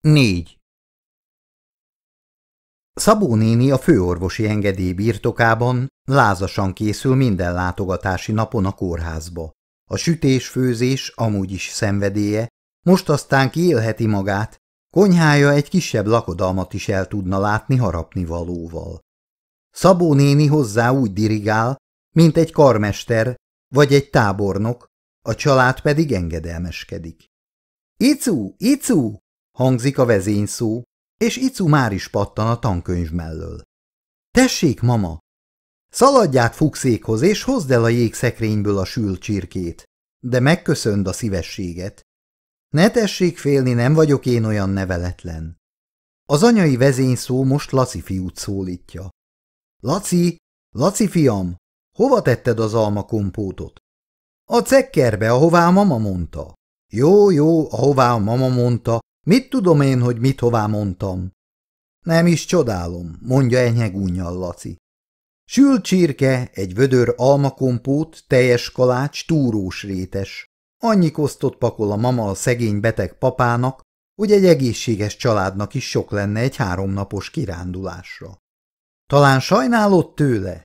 4. Szabó néni a főorvosi engedély birtokában lázasan készül minden látogatási napon a kórházba. A sütés-főzés amúgy is szenvedélye, most aztán kiélheti magát, konyhája egy kisebb lakodalmat is el tudna látni harapni valóval. Szabó néni hozzá úgy dirigál, mint egy karmester vagy egy tábornok, a család pedig engedelmeskedik. – Icu, icu! hangzik a vezényszó, és Icu már is pattan a tankönyv mellől. Tessék, mama! Szaladját fuxékhoz, és hozd el a jégszekrényből a sült csirkét, de megköszönd a szívességet. Ne tessék félni, nem vagyok én olyan neveletlen. Az anyai vezényszó most Laci fiút szólítja. Laci, Laci fiam, hova tetted az alma kompótot? A cekkerbe, ahová a mama mondta. Jó, jó, ahová a mama mondta, Mit tudom én, hogy mit hová mondtam? Nem is csodálom, mondja enyegúnyal Laci. Sült csirke, egy vödör almakompót, teljes kalács, túrós rétes. Annyi kosztot pakol a mama a szegény beteg papának, hogy egy egészséges családnak is sok lenne egy háromnapos kirándulásra. Talán sajnálod tőle?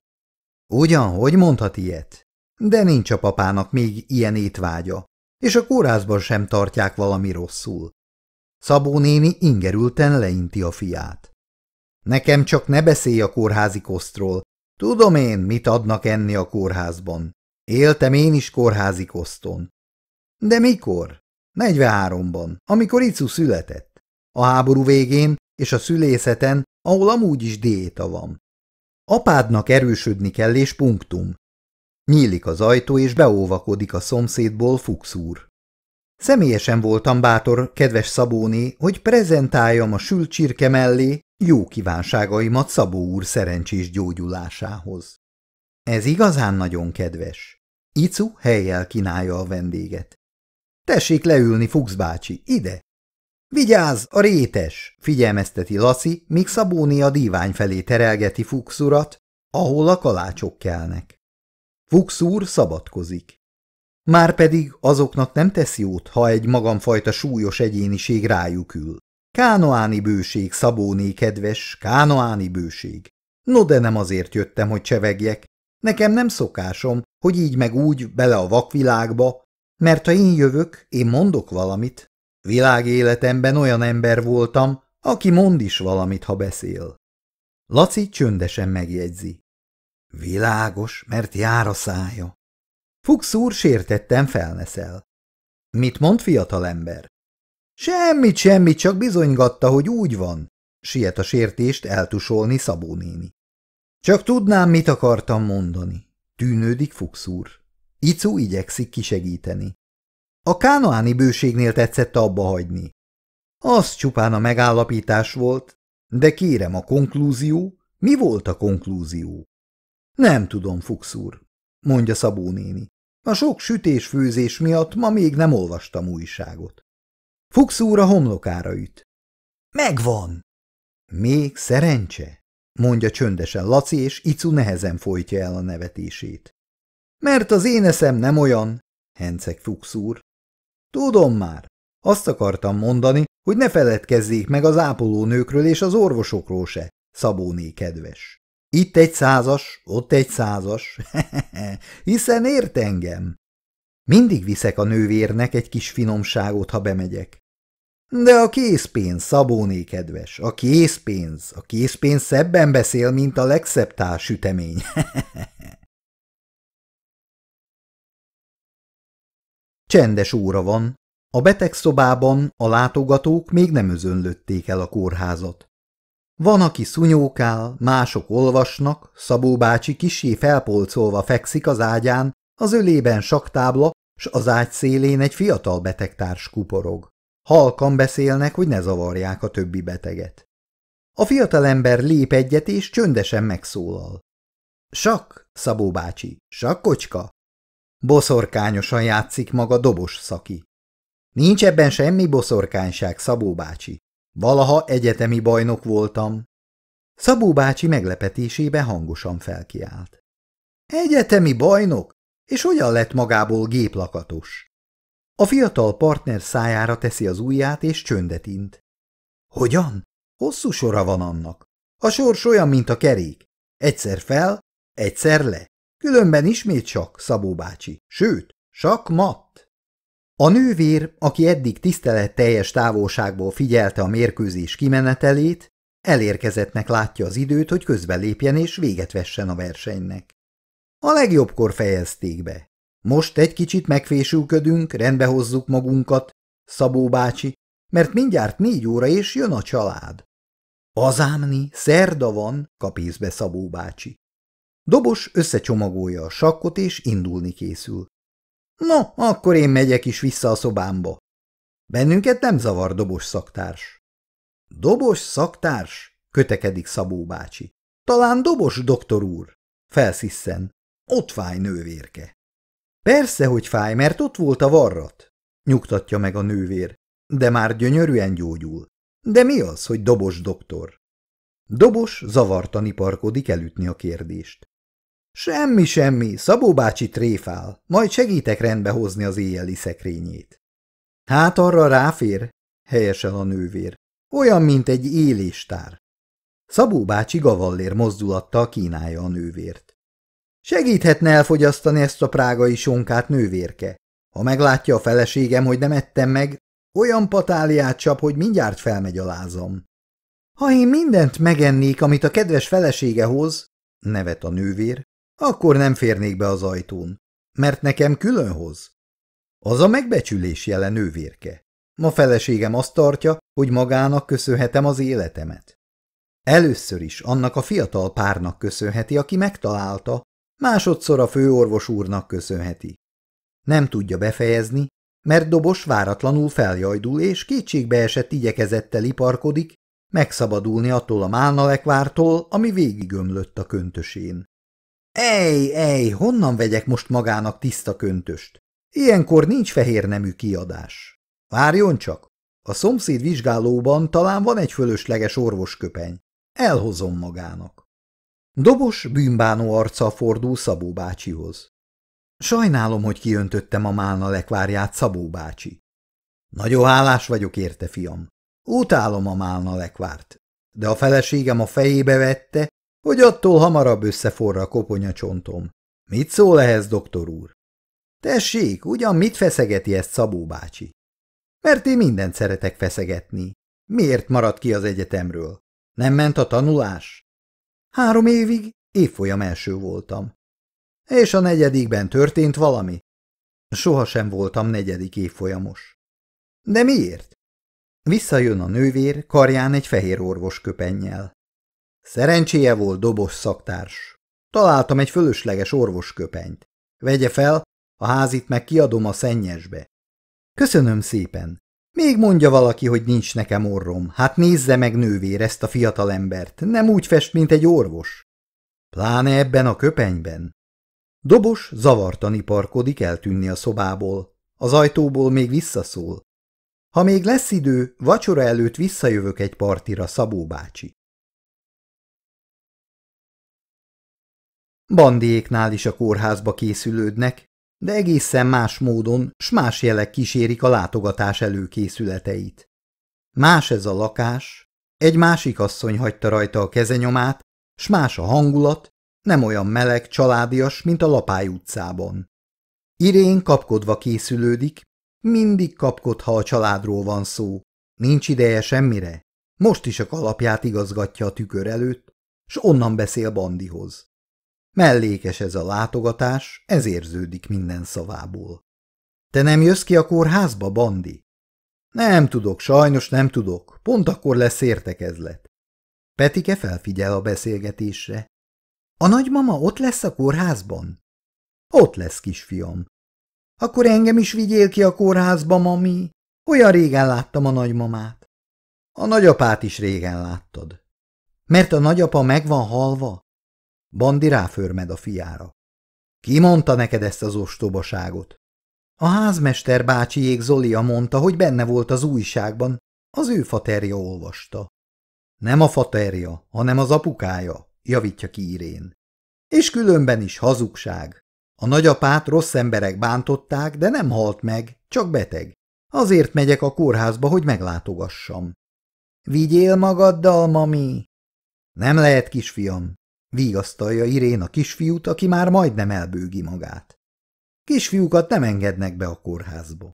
Ugyan, hogy mondhat ilyet? De nincs a papának még ilyen étvágya, és a kórházban sem tartják valami rosszul. Szabó néni ingerülten leinti a fiát. Nekem csak ne beszélj a kórházi kosztról. Tudom én, mit adnak enni a kórházban. Éltem én is kórházi koszton. De mikor? 43-ban, amikor Icu született. A háború végén és a szülészeten, ahol amúgy is diéta van. Apádnak erősödni kell és punktum. Nyílik az ajtó, és beóvakodik a szomszédból Fuchs úr. Személyesen voltam bátor, kedves Szabóné, hogy prezentáljam a sült csirke mellé jó kívánságaimat Szabó úr szerencsés gyógyulásához. Ez igazán nagyon kedves. Icu helyjel kínálja a vendéget. Tessék leülni, Fuchs bácsi, ide! Vigyázz, a rétes! figyelmezteti Laci, míg Szabóné a dívány felé terelgeti Fuchs urat, ahol a kalácsok kelnek. Fuchs úr szabadkozik. Márpedig azoknak nem tesz jót, ha egy magamfajta súlyos egyéniség rájuk ül. Kánoáni bőség, Szabóné kedves, kánoáni bőség. No de nem azért jöttem, hogy csevegjek. Nekem nem szokásom, hogy így meg úgy bele a vakvilágba, mert ha én jövök, én mondok valamit. Világéletemben olyan ember voltam, aki mond is valamit, ha beszél. Laci csöndesen megjegyzi. Világos, mert jár a szája. Fuchs úr sértetten felneszel. Mit mond fiatalember? Semmit, semmit, csak bizonygatta, hogy úgy van. Siet a sértést eltusolni Szabó néni. Csak tudnám, mit akartam mondani. Tűnődik Fuchs úr. Icu igyekszik kisegíteni. A kánoáni bőségnél tetszett abba hagyni. Az csupán a megállapítás volt, de kérem a konklúzió, mi volt a konklúzió? Nem tudom, Fuchs úr, mondja Szabó néni. A sok sütés-főzés miatt ma még nem olvastam újságot. Fuchs úr a homlokára üt. Megvan! Még szerencse, mondja csöndesen Laci, és Icu nehezen folytja el a nevetését. Mert az én eszem nem olyan, henceg Fuchs úr. Tudom már, azt akartam mondani, hogy ne feledkezzék meg az ápolónőkről és az orvosokról se, Szabóné kedves. Itt egy százas, ott egy százas, hiszen ért engem. Mindig viszek a nővérnek egy kis finomságot, ha bemegyek. De a készpénz, Szabóné kedves, a készpénz, a készpénz szebben beszél, mint a legszebb társütemény. Csendes óra van. A betegszobában a látogatók még nem özönlötték el a kórházat. Van, aki szunyókál, mások olvasnak, Szabó bácsi kisé felpolcolva fekszik az ágyán, az ölében saktábla, s az ágy szélén egy fiatal betegtárs kuporog. Halkan beszélnek, hogy ne zavarják a többi beteget. A fiatalember lép egyet, és csöndesen megszólal. Sak, Szabó bácsi, sakkocska. Boszorkányosan játszik maga dobos szaki. Nincs ebben semmi boszorkányság, Szabó bácsi. Valaha egyetemi bajnok voltam. Szabó bácsi meglepetésébe hangosan felkiált. Egyetemi bajnok? És hogyan lett magából géplakatos? A fiatal partner szájára teszi az ujját és csöndet int. Hogyan? Hosszú sora van annak. A sors olyan, mint a kerék. Egyszer fel, egyszer le. Különben ismét csak, Szabó bácsi. Sőt, csak matt. A nővér, aki eddig tisztelet teljes távolságból figyelte a mérkőzés kimenetelét, elérkezettnek látja az időt, hogy közbelépjen és véget vessen a versenynek. A legjobbkor fejezték be. Most egy kicsit megfésülködünk, rendbehozzuk magunkat, Szabó bácsi, mert mindjárt négy óra és jön a család. Azámni, szerda van, kapész be Szabó bácsi. Dobos összecsomagolja a sakkot és indulni készül. – No, akkor én megyek is vissza a szobámba. Bennünket nem zavar dobos szaktárs. – Dobos szaktárs? – kötekedik Szabó bácsi. – Talán dobos doktor úr? – felsziszen. – Ott fáj nővérke. – Persze, hogy fáj, mert ott volt a varrat – nyugtatja meg a nővér. – De már gyönyörűen gyógyul. – De mi az, hogy dobos doktor? Dobos zavartan iparkodik elütni a kérdést. Semmi, semmi, Szabó bácsi tréfál, majd segítek rendbe hozni az éjjeli szekrényét. Hát arra ráfér, helyesen a nővér, olyan, mint egy éléstár. Szabó bácsi gavallér mozdulattal kínálja a nővért. Segíthetne elfogyasztani ezt a prágai sonkát nővérke. Ha meglátja a feleségem, hogy nem ettem meg, olyan patáliát csap, hogy mindjárt felmegy a lázam. Ha én mindent megennék, amit a kedves felesége hoz, nevet a nővér, akkor nem férnék be az ajtón, mert nekem külön hoz. Az a megbecsülés jelen nővérke. Ma feleségem azt tartja, hogy magának köszönhetem az életemet. Először is annak a fiatal párnak köszönheti, aki megtalálta, másodszor a főorvos úrnak köszönheti. Nem tudja befejezni, mert Dobos váratlanul feljajdul és kétségbeesett igyekezettel iparkodik, megszabadulni attól a málnalekvártól, ami végigömlött a köntösén. Ej, ej, honnan vegyek most magának tiszta köntöst? Ilyenkor nincs fehér nemű kiadás. Várjon csak, a szomszéd vizsgálóban talán van egy fölösleges orvosköpeny. Elhozom magának. Dobos bűnbánó arca fordul Szabó bácsihoz. Sajnálom, hogy kiöntöttem a málna lekvárját, Szabó bácsi. Nagyon hálás vagyok érte, fiam. Utálom a málna lekvárt, de a feleségem a fejébe vette, hogy attól hamarabb összeforra a koponya csontom. Mit szól ehhez, doktor úr? Tessék, ugyan mit feszegeti ezt Szabó bácsi? Mert én mindent szeretek feszegetni. Miért maradt ki az egyetemről? Nem ment a tanulás? Három évig évfolyam első voltam. És a negyedikben történt valami? Sohasem voltam negyedik évfolyamos. De miért? Visszajön a nővér, karján egy fehér orvos köpennyel. Szerencséje volt dobos szaktárs. Találtam egy fölösleges orvosköpenyt. Vegye fel, a házit meg kiadom a szennyesbe. Köszönöm szépen. Még mondja valaki, hogy nincs nekem orrom. Hát nézze meg nővér ezt a embert. Nem úgy fest, mint egy orvos. Pláne ebben a köpenyben. Dobos zavartan iparkodik eltűnni a szobából. Az ajtóból még visszaszól. Ha még lesz idő, vacsora előtt visszajövök egy partira, Szabó bácsi. Bandiéknál is a kórházba készülődnek, de egészen más módon s más jelek kísérik a látogatás előkészületeit. Más ez a lakás, egy másik asszony hagyta rajta a kezenyomát, s más a hangulat, nem olyan meleg, családias, mint a Lapály utcában. Irén kapkodva készülődik, mindig kapkod, ha a családról van szó. Nincs ideje semmire. Most is a kalapját igazgatja a tükör előtt, s onnan beszél Bandihoz. Mellékes ez a látogatás, ez érződik minden szavából. Te nem jössz ki a kórházba, Bandi? Nem tudok, sajnos nem tudok. Pont akkor lesz értekezlet. Petike felfigyel a beszélgetésre. A nagymama ott lesz a kórházban? Ott lesz, kisfiam. Akkor engem is vigyél ki a kórházba, mami. Olyan régen láttam a nagymamát. A nagyapát is régen láttad. Mert a nagyapa meg van halva, Bandi ráförmed a fiára. Ki mondta neked ezt az ostobaságot? A házmester bácsiék Zolia mondta, hogy benne volt az újságban, az ő faterja olvasta. Nem a faterja, hanem az apukája, javítja ki Irén. És különben is hazugság. A nagyapát rossz emberek bántották, de nem halt meg, csak beteg. Azért megyek a kórházba, hogy meglátogassam. Vigyél magaddal, mami! Nem lehet, kisfiam, Vigasztalja Irén a kisfiút, aki már majdnem elbőgi magát. Kisfiúkat nem engednek be a kórházba.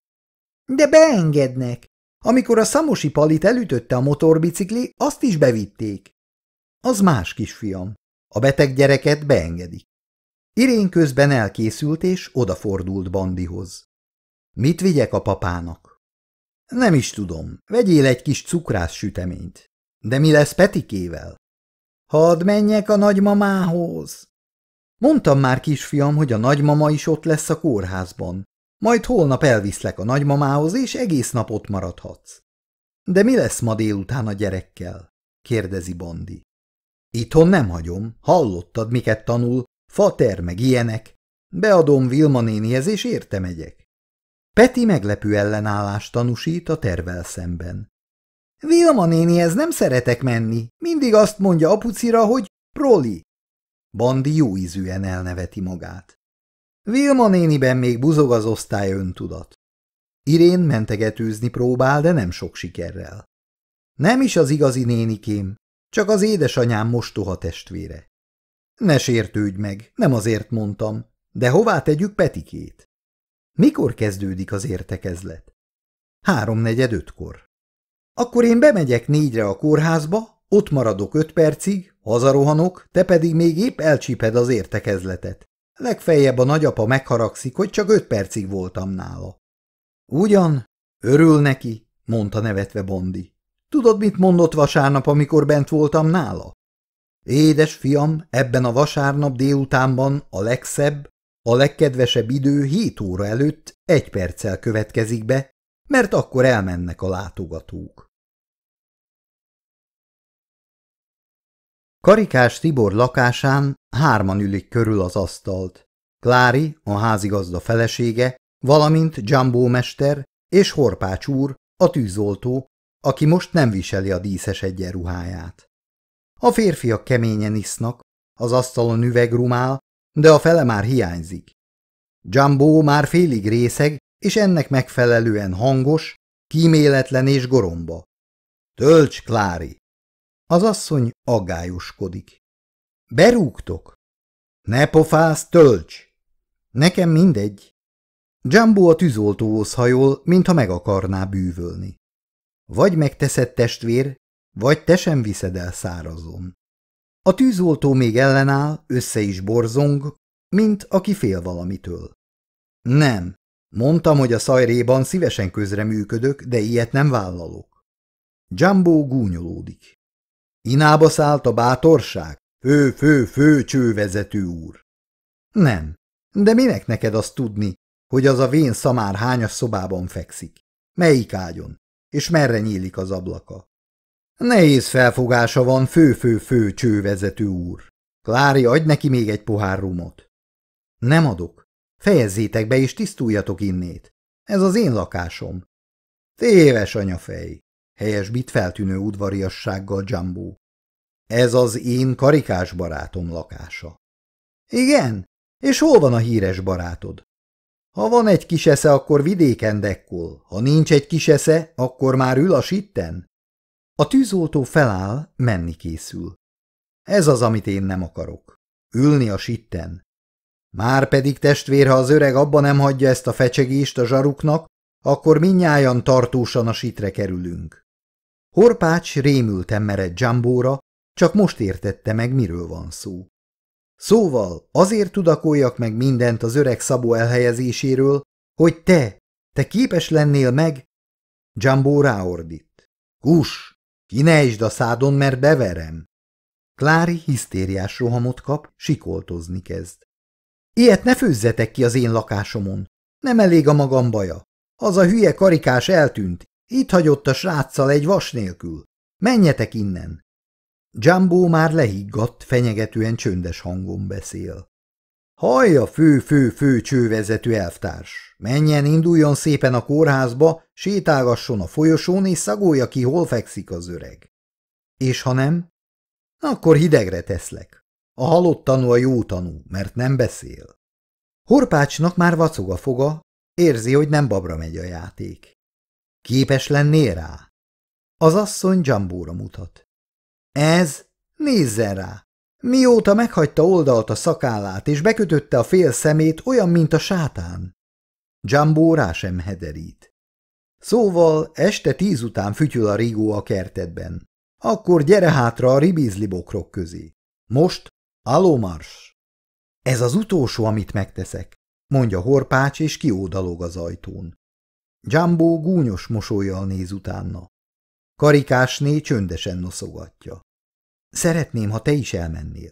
De beengednek. Amikor a szamosi palit elütötte a motorbicikli, azt is bevitték. Az más kisfiam. A beteg gyereket beengedik. Irén közben elkészült és odafordult Bandihoz. Mit vigyek a papának? Nem is tudom. Vegyél egy kis cukrász süteményt. De mi lesz Petikével? Hadd menjek a nagymamához! Mondtam már, kisfiam, hogy a nagymama is ott lesz a kórházban. Majd holnap elviszlek a nagymamához, és egész nap ott maradhatsz. De mi lesz ma délután a gyerekkel? kérdezi Bondi. Itthon nem hagyom, hallottad, miket tanul, fater meg ilyenek. Beadom Vilma nénihez, és érte megyek. Peti meglepő ellenállást tanúsít a tervel szemben. Vilma nénihez nem szeretek menni. Mindig azt mondja apucira, hogy proli. Bandi jó ízűen elneveti magát. Vilma néniben még buzog az osztály öntudat. Irén mentegetőzni próbál, de nem sok sikerrel. Nem is az igazi nénikém, csak az édesanyám mostoha testvére. Ne sértődj meg, nem azért mondtam, de hová tegyük Petikét? Mikor kezdődik az értekezlet? Háromnegyed ötkor. Akkor én bemegyek négyre a kórházba, ott maradok öt percig, hazarohanok, te pedig még épp elcsíped az értekezletet. Legfeljebb a nagyapa megharagszik, hogy csak öt percig voltam nála. Ugyan? Örül neki, mondta nevetve Bondi. Tudod, mit mondott vasárnap, amikor bent voltam nála? Édes fiam, ebben a vasárnap délutánban a legszebb, a legkedvesebb idő hét óra előtt egy perccel következik be, mert akkor elmennek a látogatók. Karikás Tibor lakásán hárman ülik körül az asztalt. Klári, a házigazda felesége, valamint Jumbo mester és Horpács úr, a tűzoltó, aki most nem viseli a díszes egyenruháját. A férfiak keményen isznak, az asztalon rumál, de a fele már hiányzik. Jumbo már félig részeg, és ennek megfelelően hangos, kíméletlen és goromba. Tölts, Klári! Az asszony agályoskodik. Berúgtok? Ne pofász, tölts! Nekem mindegy. Jumbo a tűzoltóhoz hajol, mintha meg akarná bűvölni. Vagy megteszed testvér, vagy te sem viszed el szárazon. A tűzoltó még ellenáll, össze is borzong, mint aki fél valamitől. Nem, mondtam, hogy a szajréban szívesen közreműködök, de ilyet nem vállalok. Jumbo gúnyolódik. Inába szállt a bátorság? Fő, fő, fő csővezető úr. Nem, de minek neked azt tudni, hogy az a vén szamár hányas szobában fekszik? Melyik ágyon? És merre nyílik az ablaka? Nehéz felfogása van fő-fő-fő csővezető úr. Klári, adj neki még egy pohár rumot. Nem adok. Fejezzétek be és tisztuljatok innét. Ez az én lakásom. Téves anyafej bit feltűnő udvariassággal Jumbo. Ez az én karikás barátom lakása. Igen? És hol van a híres barátod? Ha van egy kis esze, akkor vidéken dekkol, ha nincs egy kis esze, akkor már ül a sitten. A tűzoltó feláll, menni készül. Ez az, amit én nem akarok. Ülni a sitten. Már pedig testvér, ha az öreg abba nem hagyja ezt a fecsegést a zsaruknak, akkor minnyájan tartósan a sitre kerülünk. Horpács rémülten mered Jambóra, csak most értette meg, miről van szó. Szóval azért tudakoljak meg mindent az öreg Szabó elhelyezéséről, hogy te, te képes lennél meg? Dzsambó ráordít. Kus, ki ne isd a szádon, mert beverem. Klári hisztériás rohamot kap, sikoltozni kezd. Ilyet ne főzzetek ki az én lakásomon. Nem elég a magam baja. Az a hülye karikás eltűnt, itt hagyott a sráccal egy vas nélkül. Menjetek innen! Jumbo már lehiggadt, fenyegetően csöndes hangon beszél. Hallja, fő-fő-fő csővezető elvtárs! Menjen, induljon szépen a kórházba, sétálgasson a folyosón, és szagolja ki, hol fekszik az öreg. És ha nem? Akkor hidegre teszlek. A halott tanú a jó tanú, mert nem beszél. Horpácsnak már vacog a foga, érzi, hogy nem babra megy a játék. Képes lennél rá? Az asszony dzsambóra mutat. Ez? Nézzen rá! Mióta meghagyta oldalt a szakállát, és bekötötte a fél szemét, olyan, mint a sátán. Dzsambó rá sem hederít. Szóval este tíz után fütyül a rigó a kertedben. Akkor gyere hátra a ribizli bokrok közé. Most alomars. Ez az utolsó, amit megteszek, mondja Horpács, és kiódalog az ajtón. Jumbo gúnyos mosolyjal néz utána. Karikásné csöndesen noszogatja. Szeretném, ha te is elmennél.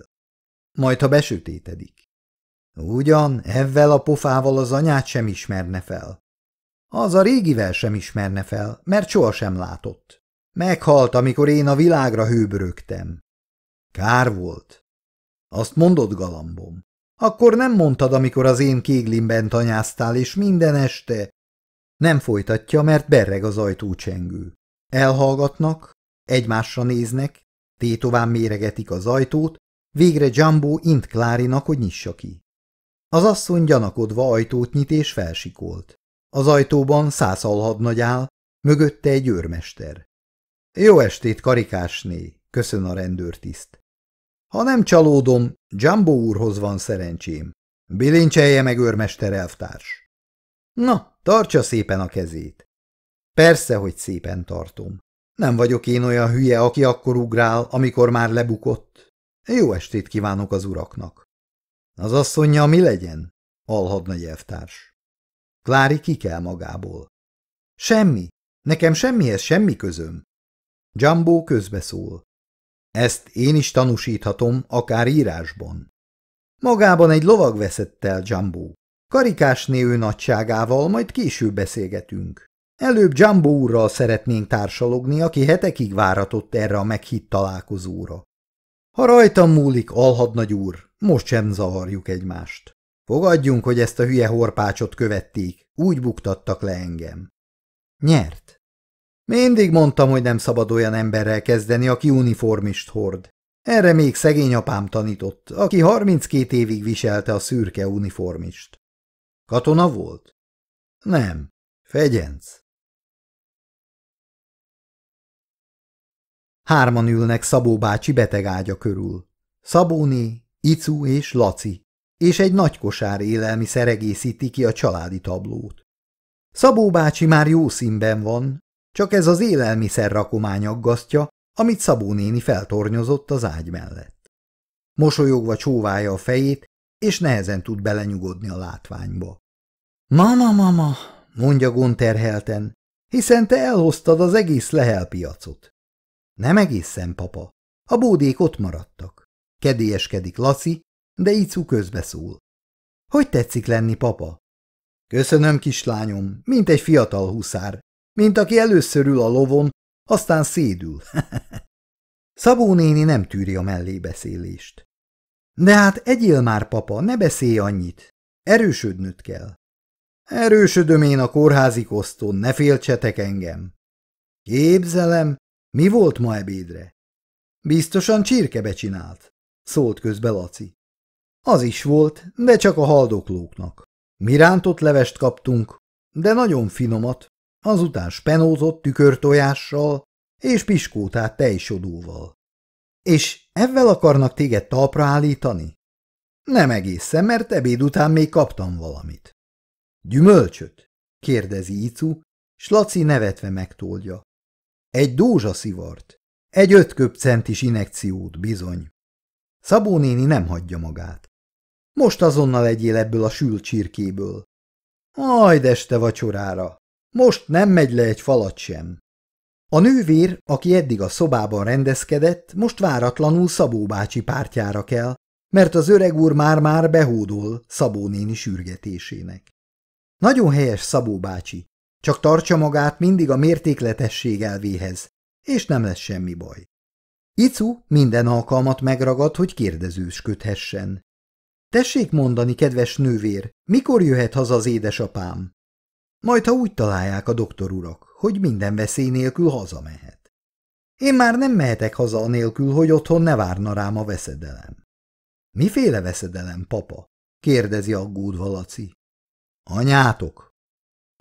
Majd, ha besötétedik. Ugyan, ezzel a pofával az anyát sem ismerne fel. Az a régivel sem ismerne fel, mert sohasem látott. Meghalt, amikor én a világra hőbörögtem. Kár volt. Azt mondod, galambom. Akkor nem mondtad, amikor az én kéglimben tanyáztál, és minden este nem folytatja, mert berreg az ajtócsengő. Elhallgatnak, egymásra néznek, tétován méregetik az ajtót, végre Jumbo int Klárinak, hogy nyissa ki. Az asszony gyanakodva ajtót nyit és felsikolt. Az ajtóban alhadnagy áll, mögötte egy őrmester. Jó estét, karikásné, köszön a rendőrtiszt. Ha nem csalódom, Jumbo úrhoz van szerencsém. Bilincselje meg őrmester elvtárs. Na, tartsa szépen a kezét. Persze, hogy szépen tartom. Nem vagyok én olyan hülye, aki akkor ugrál, amikor már lebukott. Jó estét kívánok az uraknak. Az asszonya mi legyen? nagy elvtárs. Klári ki kell magából. Semmi. Nekem semmihez semmi közöm. Jumbo közbeszól. Ezt én is tanúsíthatom, akár írásban. Magában egy lovag veszett el Jumbo. Karikásné ő nagyságával majd később beszélgetünk. Előbb Jumbo úrral szeretnénk társalogni, aki hetekig váratott erre a meghitt találkozóra. Ha rajtam múlik, nagy úr, most sem zavarjuk egymást. Fogadjunk, hogy ezt a hülye horpácsot követték, úgy buktattak le engem. Nyert. Mindig mondtam, hogy nem szabad olyan emberrel kezdeni, aki uniformist hord. Erre még szegény apám tanított, aki 32 évig viselte a szürke uniformist. Katona volt? Nem, fegyenc. Hárman ülnek Szabó bácsi betegágya körül. Szabóné, Icu és Laci, és egy nagy kosár élelmiszer egészíti ki a családi tablót. Szabó bácsi már jó színben van, csak ez az élelmiszer rakomány aggasztja, amit Szabó néni feltornyozott az ágy mellett. Mosolyogva csóválja a fejét, és nehezen tud belenyugodni a látványba. – Mama, mama! – mondja gonterhelten, hiszen te elhoztad az egész lehelpiacot. – Nem egészen, papa. A bódék ott maradtak. Kedélyeskedik Laci, de Icu közbeszól. – Hogy tetszik lenni, papa? – Köszönöm, kislányom, mint egy fiatal huszár, mint aki először ül a lovon, aztán szédül. Szabó néni nem tűri a mellébeszélést. De hát egyél már, papa, ne beszélj annyit. Erősödnöd kell. Erősödöm én a kórházi koszton, ne féltsetek engem. Képzelem, mi volt ma ebédre? Biztosan csirkebe csinált, szólt közbe Laci. Az is volt, de csak a haldoklóknak. Mirántott levest kaptunk, de nagyon finomat, azután spenózott tükörtojással és piskótát tejsodóval. És ezzel akarnak téged talpra állítani? Nem egészen, mert ebéd után még kaptam valamit. Gyümölcsöt? kérdezi Icu, s Laci nevetve megtolja. Egy dózsaszivart, egy öt köpcentis inekciót bizony. Szabó néni nem hagyja magát. Most azonnal legyél ebből a sült csirkéből. Majd este vacsorára. Most nem megy le egy falat sem. A nővér, aki eddig a szobában rendezkedett, most váratlanul Szabó bácsi pártjára kell, mert az öreg úr már-már behódol Szabó néni sürgetésének. Nagyon helyes Szabó bácsi, csak tartsa magát mindig a mértékletesség elvéhez, és nem lesz semmi baj. Icu minden alkalmat megragad, hogy kérdezősködhessen. Tessék mondani, kedves nővér, mikor jöhet haza az édesapám? Majd ha úgy találják a doktor urak, hogy minden veszély nélkül hazamehet. Én már nem mehetek haza anélkül, hogy otthon ne várna rám a veszedelem. Miféle veszedelem, papa? kérdezi aggódva Laci. Anyátok!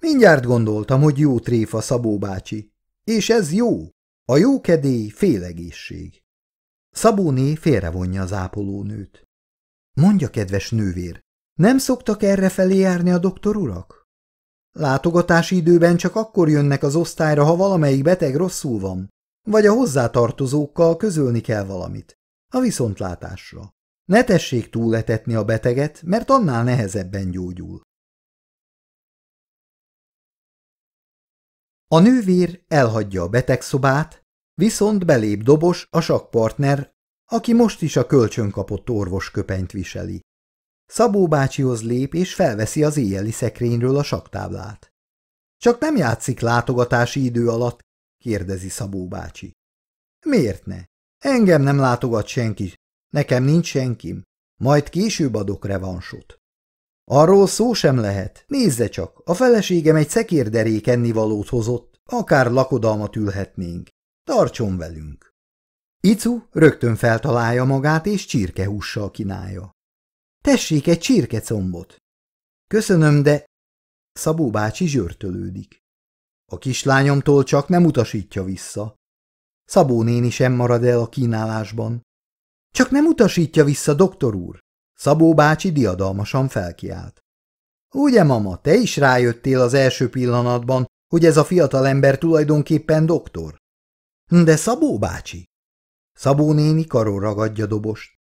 Mindjárt gondoltam, hogy jó tréfa Szabó bácsi, és ez jó, a jó kedély félegészség. Szabóné félrevonja az ápolónőt. Mondja, kedves nővér, nem szoktak errefelé járni a doktor urak? Látogatási időben csak akkor jönnek az osztályra, ha valamelyik beteg rosszul van, vagy a hozzátartozókkal közölni kell valamit. A viszontlátásra. Ne tessék túletetni a beteget, mert annál nehezebben gyógyul. A nővér elhagyja a betegszobát, viszont belép dobos a sakpartner, aki most is a kölcsönkapott köpenyt viseli. Szabó bácsihoz lép és felveszi az éjjeli szekrényről a saktáblát. Csak nem játszik látogatási idő alatt, kérdezi Szabó bácsi. Miért ne? Engem nem látogat senki, nekem nincs senkim, majd később adok revansot. Arról szó sem lehet, nézze csak, a feleségem egy szekérderék ennivalót hozott, akár lakodalmat ülhetnénk. Tartson velünk! Icu rögtön feltalálja magát és csirkehússal kínálja. Tessék egy csirkecombot. Köszönöm, de... Szabó bácsi zsörtölődik. A kislányomtól csak nem utasítja vissza. Szabó néni sem marad el a kínálásban. Csak nem utasítja vissza, doktor úr. Szabó bácsi diadalmasan felkiált. Ugye, mama, te is rájöttél az első pillanatban, hogy ez a fiatalember tulajdonképpen doktor? De Szabó bácsi? Szabó néni karó ragadja dobost.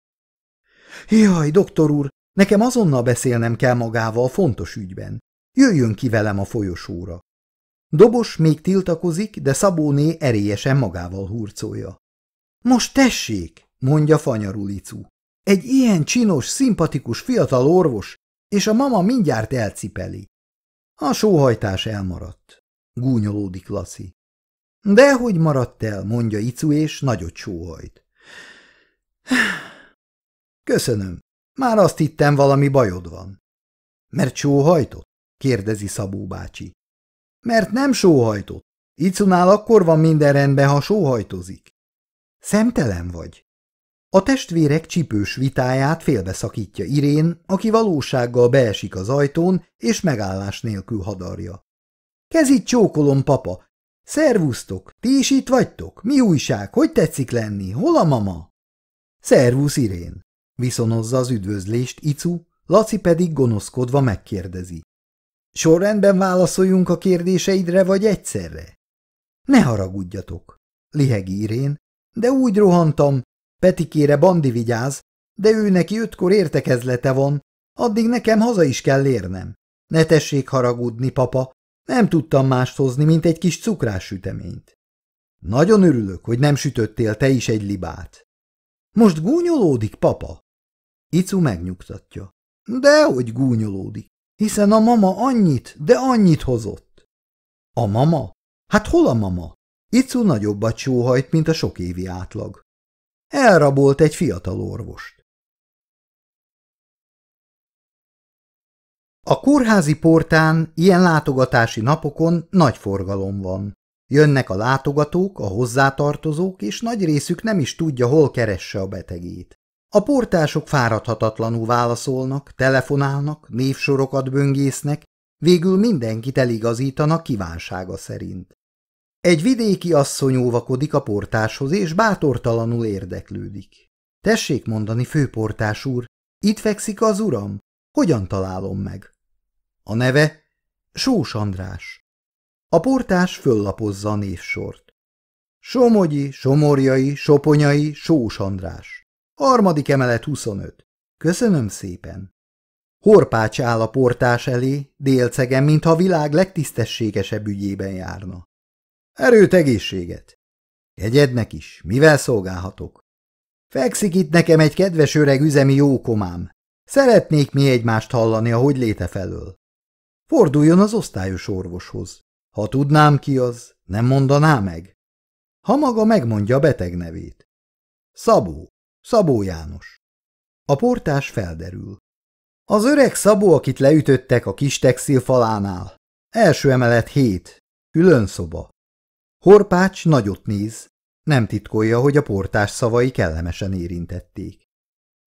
Jaj, doktor úr, nekem azonnal beszélnem kell magával fontos ügyben. Jöjjön ki velem a folyosóra. Dobos még tiltakozik, de Szabóné erélyesen magával hurcolja. Most tessék, mondja fanyarulicu. Egy ilyen csinos, szimpatikus fiatal orvos, és a mama mindjárt elcipeli. A sóhajtás elmaradt, gúnyolódik Laci. Dehogy maradt el, mondja Icu, és nagyot sóhajt. Köszönöm. Már azt hittem, valami bajod van. Mert sóhajtott? kérdezi Szabó bácsi. Mert nem sóhajtott. Icunál akkor van minden rendben, ha sóhajtozik. Szemtelen vagy. A testvérek csipős vitáját félbeszakítja Irén, aki valósággal beesik az ajtón, és megállás nélkül hadarja. Kezit csókolom, papa. Szervusztok, ti is itt vagytok? Mi újság? Hogy tetszik lenni? Hol a mama? Szervusz, Irén. Viszonozza az üdvözlést Icu, Laci pedig gonoszkodva megkérdezi. Sorrendben válaszoljunk a kérdéseidre, vagy egyszerre? Ne haragudjatok, liheg írén, de úgy rohantam, Petikére Bandi vigyáz, de ő neki ötkor értekezlete van, addig nekem haza is kell érnem. Ne tessék haragudni, papa, nem tudtam mást hozni, mint egy kis cukrássüteményt. Nagyon örülök, hogy nem sütöttél te is egy libát. Most gúnyolódik, papa? Icu megnyugtatja. hogy gúnyolódik, hiszen a mama annyit, de annyit hozott. A mama? Hát hol a mama? Icu nagyobbat sóhajt, mint a sok évi átlag. Elrabolt egy fiatal orvost. A kórházi portán ilyen látogatási napokon nagy forgalom van. Jönnek a látogatók, a hozzátartozók, és nagy részük nem is tudja, hol keresse a betegét. A portások fáradhatatlanul válaszolnak, telefonálnak, névsorokat böngésznek, végül mindenkit eligazítanak kívánsága szerint. Egy vidéki asszony óvakodik a portáshoz, és bátortalanul érdeklődik. Tessék mondani, főportás úr, itt fekszik az uram? Hogyan találom meg? A neve? Sós András. A portás föllapozza a névsort. Somogyi, Somorjai, Soponyai, Sós András. Harmadik emelet 25. Köszönöm szépen. Horpács áll a portás elé, délcegen, mintha a világ legtisztességesebb ügyében járna. Erőt, egészséget! Egyednek is, mivel szolgálhatok? Fekszik itt nekem egy kedves öreg üzemi jókomám. Szeretnék mi egymást hallani a hogy léte felől. Forduljon az osztályos orvoshoz. Ha tudnám ki az, nem mondaná meg. Ha maga megmondja a beteg nevét. Szabó. Szabó János. A portás felderül. Az öreg Szabó, akit leütöttek a kis textil falánál. Első emelet hét. Külön szoba. Horpács nagyot néz. Nem titkolja, hogy a portás szavai kellemesen érintették.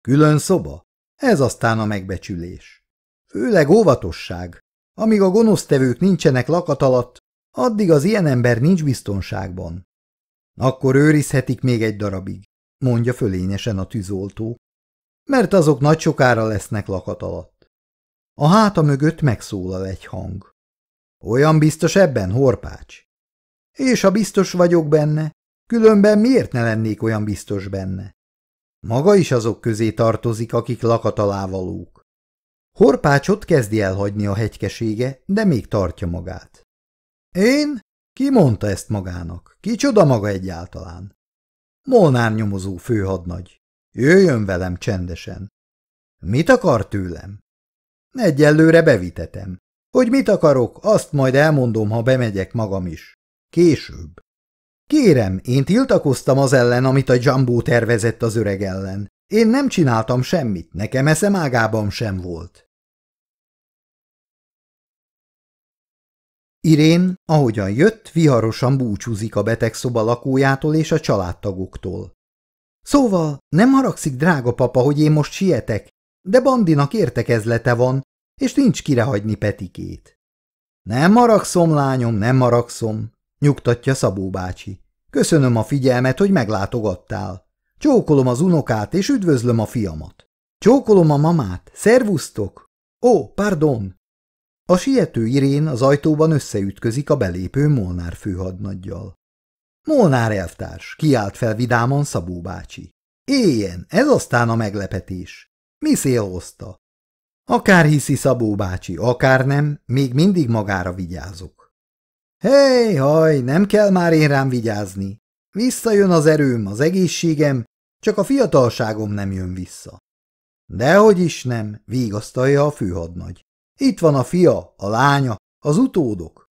Külön szoba? Ez aztán a megbecsülés. Főleg óvatosság. Amíg a gonosztevők nincsenek lakat alatt, addig az ilyen ember nincs biztonságban. Akkor őrizhetik még egy darabig mondja fölényesen a tűzoltó, mert azok nagy sokára lesznek lakat alatt. A háta mögött megszólal egy hang. Olyan biztos ebben, horpács? És ha biztos vagyok benne, különben miért ne lennék olyan biztos benne? Maga is azok közé tartozik, akik lakat alávalók. Horpácsot kezdi elhagyni a hegykesége, de még tartja magát. Én? Ki mondta ezt magának? Ki csoda maga egyáltalán? Molnár nyomozó főhadnagy. Jöjjön velem csendesen. Mit akar tőlem? Egyelőre bevitetem. Hogy mit akarok, azt majd elmondom, ha bemegyek magam is. Később. Kérem, én tiltakoztam az ellen, amit a Jumbo tervezett az öreg ellen. Én nem csináltam semmit, nekem eszem ágában sem volt. Irén, ahogyan jött, viharosan búcsúzik a betegszoba lakójától és a családtagoktól. Szóval nem haragszik, drága papa, hogy én most sietek, de Bandinak értekezlete van, és nincs hagyni Petikét. Nem maragszom, lányom, nem maragszom, nyugtatja Szabó bácsi. Köszönöm a figyelmet, hogy meglátogattál. Csókolom az unokát, és üdvözlöm a fiamat. Csókolom a mamát, szervusztok! Ó, pardon, a siető Irén az ajtóban összeütközik a belépő Molnár főhadnaggyal. Molnár elvtárs, kiált fel vidáman Szabó bácsi. Éljen, ez aztán a meglepetés. Mi szél hozta? Akár hiszi Szabó bácsi, akár nem, még mindig magára vigyázok. Hey, haj, nem kell már én rám vigyázni. Visszajön az erőm, az egészségem, csak a fiatalságom nem jön vissza. Dehogy is nem, vigasztalja a főhadnagy. Itt van a fia, a lánya, az utódok.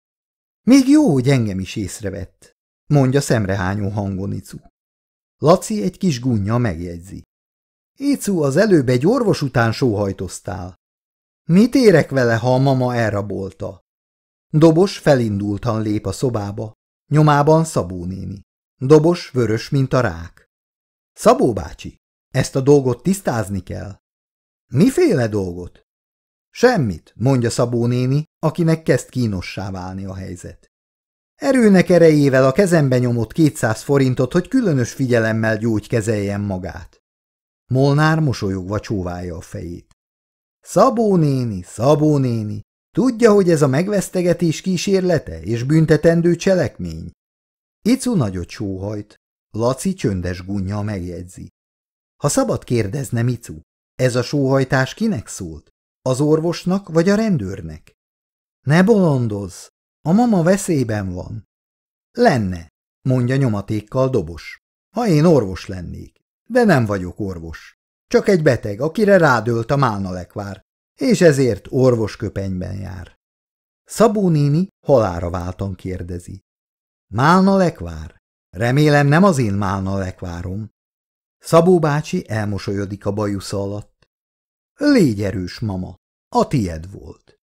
Még jó, hogy engem is észrevett, mondja szemrehányó hangon Icu. Laci egy kis gunnya megjegyzi. Icu, az előbb egy orvos után sóhajtoztál. Mit érek vele, ha a mama elrabolta? Dobos felindultan lép a szobába, nyomában Szabó néni. Dobos vörös, mint a rák. Szabó bácsi, ezt a dolgot tisztázni kell. Miféle dolgot? Semmit, mondja Szabó néni, akinek kezd kínossá válni a helyzet. Erőnek erejével a kezembe nyomott 200 forintot, hogy különös figyelemmel gyógykezeljen magát. Molnár mosolyogva csóválja a fejét. Szabó néni, Szabó néni, tudja, hogy ez a megvesztegetés kísérlete és büntetendő cselekmény? Icu nagyot sóhajt, Laci csöndes gunnya megjegyzi. Ha szabad kérdeznem, Icu, ez a sóhajtás kinek szólt? Az orvosnak vagy a rendőrnek? Ne bolondozz! A mama veszélyben van. Lenne, mondja nyomatékkal dobos. Ha én orvos lennék, de nem vagyok orvos. Csak egy beteg, akire rádölt a málnalekvár, és ezért orvosköpenyben jár. Szabó néni halára váltan kérdezi. Málnalekvár? Remélem nem az én málnalekvárom. Szabó bácsi elmosolyodik a bajusza alatt. Légy erős, mama, a tied volt.